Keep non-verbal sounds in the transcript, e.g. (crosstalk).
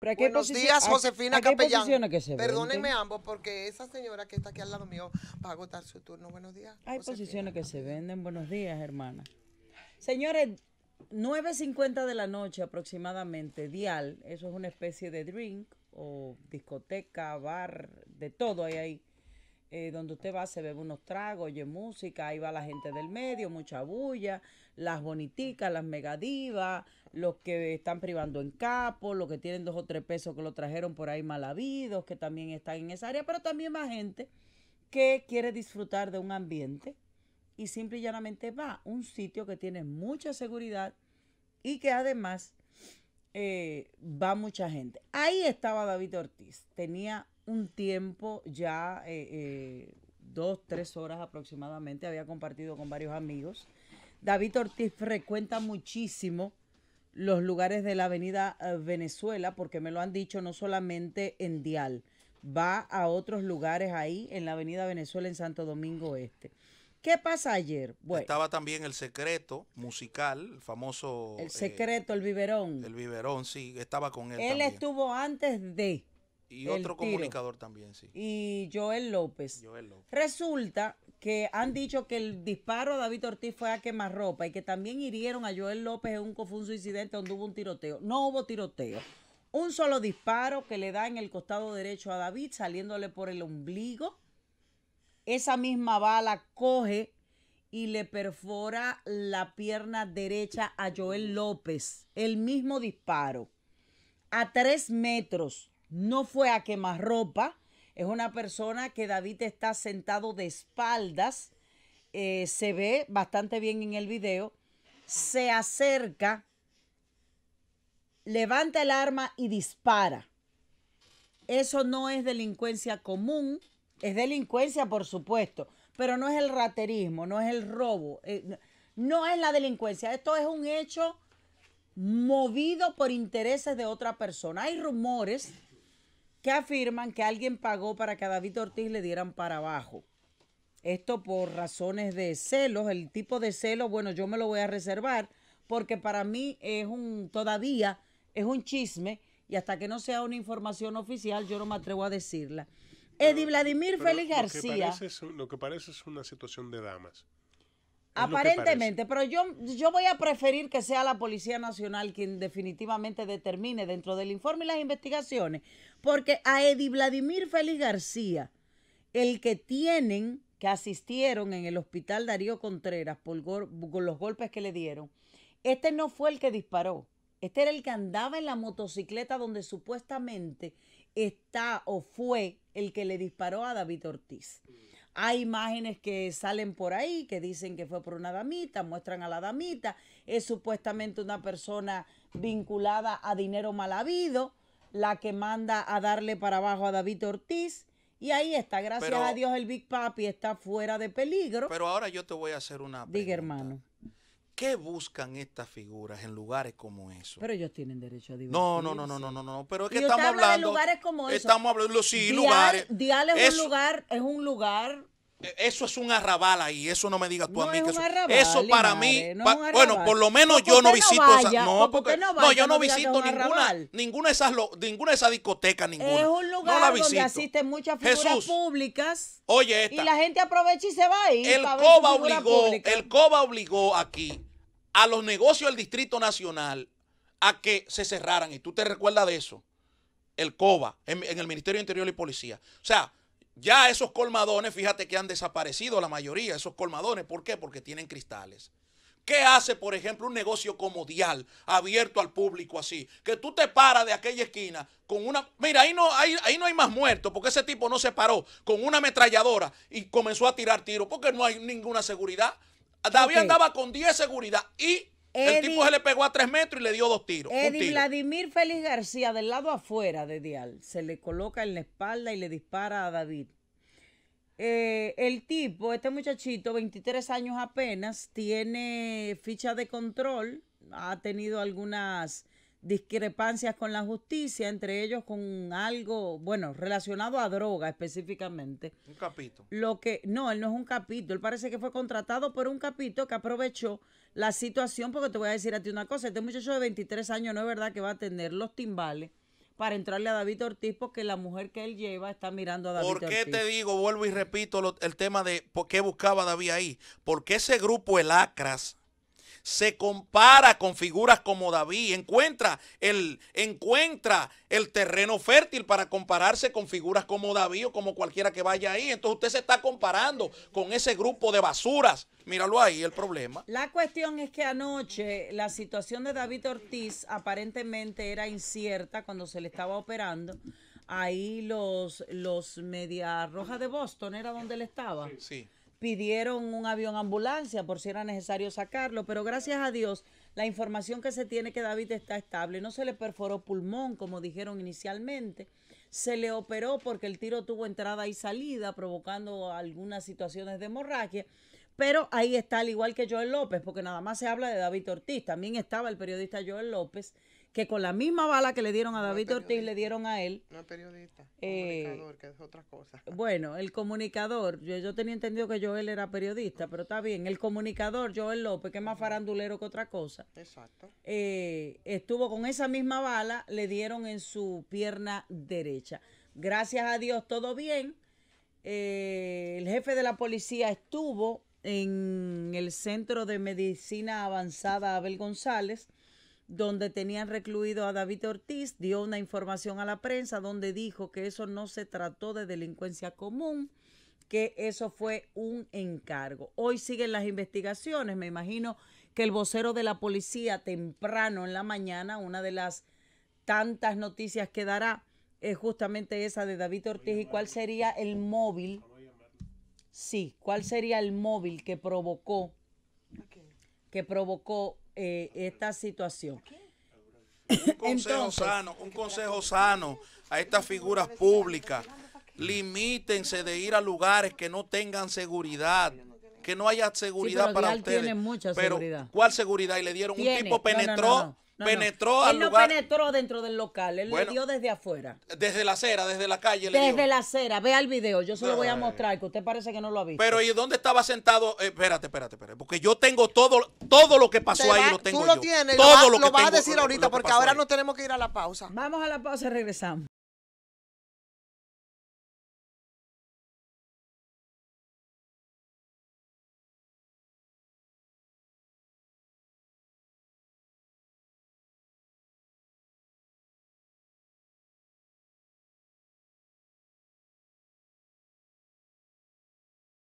Buenos días, Josefina Capellán. Perdónenme ambos, porque esa señora que está aquí al lado mío va a agotar su turno. Buenos días. Hay posiciones que se venden. Buenos días, hermana. Señores, 9.50 de la noche aproximadamente, Dial, eso es una especie de drink o discoteca, bar, de todo hay ahí. Eh, donde usted va, se bebe unos tragos, oye música, ahí va la gente del medio, mucha bulla, las boniticas, las megadivas, los que están privando en capo, los que tienen dos o tres pesos que lo trajeron por ahí mal habidos, que también están en esa área, pero también va gente que quiere disfrutar de un ambiente y simple y llanamente va a un sitio que tiene mucha seguridad y que además eh, va mucha gente. Ahí estaba David Ortiz, tenía un tiempo ya, eh, eh, dos, tres horas aproximadamente, había compartido con varios amigos. David Ortiz frecuenta muchísimo los lugares de la avenida eh, Venezuela, porque me lo han dicho no solamente en Dial, va a otros lugares ahí en la avenida Venezuela en Santo Domingo Este. ¿Qué pasa ayer? Estaba también el secreto musical, el famoso... El secreto, el biberón. El biberón, sí, estaba con él. Él estuvo antes de... Y otro comunicador también, sí. Y Joel López. Resulta que han dicho que el disparo a David Ortiz fue a quemarropa y que también hirieron a Joel López en un confuso incidente donde hubo un tiroteo. No hubo tiroteo. Un solo disparo que le da en el costado derecho a David, saliéndole por el ombligo. Esa misma bala coge y le perfora la pierna derecha a Joel López. El mismo disparo. A tres metros no fue a quemar ropa. es una persona que David está sentado de espaldas, eh, se ve bastante bien en el video, se acerca, levanta el arma y dispara. Eso no es delincuencia común, es delincuencia por supuesto, pero no es el raterismo, no es el robo, eh, no es la delincuencia, esto es un hecho movido por intereses de otra persona. Hay rumores que afirman que alguien pagó para que a David Ortiz le dieran para abajo. Esto por razones de celos, el tipo de celos, bueno, yo me lo voy a reservar porque para mí es un todavía es un chisme y hasta que no sea una información oficial yo no me atrevo a decirla. Edi Vladimir Félix García. lo que parece es una situación de damas. Aparentemente, pero yo, yo voy a preferir que sea la Policía Nacional quien definitivamente determine dentro del informe y las investigaciones, porque a Edi Vladimir Félix García, el que tienen, que asistieron en el hospital Darío Contreras por los golpes que le dieron, este no fue el que disparó, este era el que andaba en la motocicleta donde supuestamente está o fue el que le disparó a David Ortiz. Hay imágenes que salen por ahí que dicen que fue por una damita, muestran a la damita, es supuestamente una persona vinculada a dinero mal habido, la que manda a darle para abajo a David Ortiz. Y ahí está, gracias a Dios el Big Papi está fuera de peligro. Pero ahora yo te voy a hacer una pregunta. Diga, hermano. ¿Qué buscan estas figuras en lugares como esos? Pero ellos tienen derecho a divertirse. No, no, no, no, no, no, Pero es que estamos hablando de lugares como esos. Estamos hablando, sí, lugares. Dial es un lugar, es un lugar eh, eso es un arrabal ahí, eso no me digas tú a mí. eso, para mí, bueno, por lo menos yo no visito esas no, porque, yo no visito ninguna, ninguna de esas, ninguna de esas discotecas, ninguna. Es un lugar la donde asisten muchas figuras públicas. Oye, y la gente aprovecha y se va ahí. El COBA obligó, el COBA obligó aquí a los negocios del Distrito Nacional a que se cerraran y tú te recuerdas de eso. El COBA en, el Ministerio Interior y Policía. O sea, ya esos colmadones, fíjate que han desaparecido la mayoría, esos colmadones. ¿Por qué? Porque tienen cristales. ¿Qué hace, por ejemplo, un negocio comodial abierto al público así? Que tú te paras de aquella esquina con una... Mira, ahí no, ahí no hay más muertos porque ese tipo no se paró con una ametralladora y comenzó a tirar tiros porque no hay ninguna seguridad. David andaba con 10 seguridad y el tipo se le pegó a tres metros y le dio dos tiros. Vladimir Félix García, del lado afuera de Dial, se le coloca en la espalda y le dispara a David. Eh, el tipo, este muchachito, 23 años apenas, tiene ficha de control, ha tenido algunas discrepancias con la justicia, entre ellos con algo, bueno, relacionado a droga específicamente. Un capito. Lo que, no, él no es un capito, él parece que fue contratado por un capito que aprovechó la situación, porque te voy a decir a ti una cosa, este muchacho de 23 años no es verdad que va a tener los timbales para entrarle a David Ortiz porque la mujer que él lleva está mirando a David Ortiz. ¿Por qué te digo, vuelvo y repito el tema de por qué buscaba David ahí? Porque ese grupo, el Acras, se compara con figuras como David, encuentra el, encuentra el terreno fértil para compararse con figuras como David o como cualquiera que vaya ahí. Entonces usted se está comparando con ese grupo de basuras. Míralo ahí el problema. La cuestión es que anoche la situación de David Ortiz aparentemente era incierta cuando se le estaba operando ahí los, los Media roja de Boston, ¿era donde él estaba? Sí pidieron un avión ambulancia por si era necesario sacarlo, pero gracias a Dios la información que se tiene que David está estable, no se le perforó pulmón como dijeron inicialmente, se le operó porque el tiro tuvo entrada y salida provocando algunas situaciones de hemorragia, pero ahí está al igual que Joel López, porque nada más se habla de David Ortiz, también estaba el periodista Joel López que con la misma bala que le dieron a David Ortiz le dieron a él. No es periodista, es eh, comunicador, que es otra cosa. (laughs) Bueno, el comunicador, yo, yo tenía entendido que Joel era periodista, pero está bien. El comunicador, Joel López, que es más farandulero que otra cosa. Exacto. Eh, estuvo con esa misma bala, le dieron en su pierna derecha. Gracias a Dios, todo bien. Eh, el jefe de la policía estuvo en el Centro de Medicina Avanzada Abel González donde tenían recluido a David Ortiz, dio una información a la prensa donde dijo que eso no se trató de delincuencia común, que eso fue un encargo. Hoy siguen las investigaciones, me imagino que el vocero de la policía temprano en la mañana, una de las tantas noticias que dará es justamente esa de David Ortiz y cuál sería el móvil. Sí, cuál sería el móvil que provocó que provocó eh, esta situación. Un consejo sano, un consejo sano a estas figuras públicas. Limítense de ir a lugares que no tengan seguridad que no haya seguridad para ustedes. Tiene mucha pero, seguridad. ¿Cuál seguridad? Y le dieron un tipo penetró penetró al él no penetró dentro del local, él le dio desde afuera. Desde la acera, desde la calle. Desde la acera, vea el video, yo se lo voy a mostrar, que usted parece que no lo ha visto. Pero ¿y dónde estaba sentado? Eh, espérate, espérate, espérate, porque yo tengo todo, todo lo que pasó ahí, lo tengo. Tú lo tienes, todo lo, que vas a decir ahorita, porque ahora no tenemos que ir a la pausa. Vamos a la pausa y regresamos.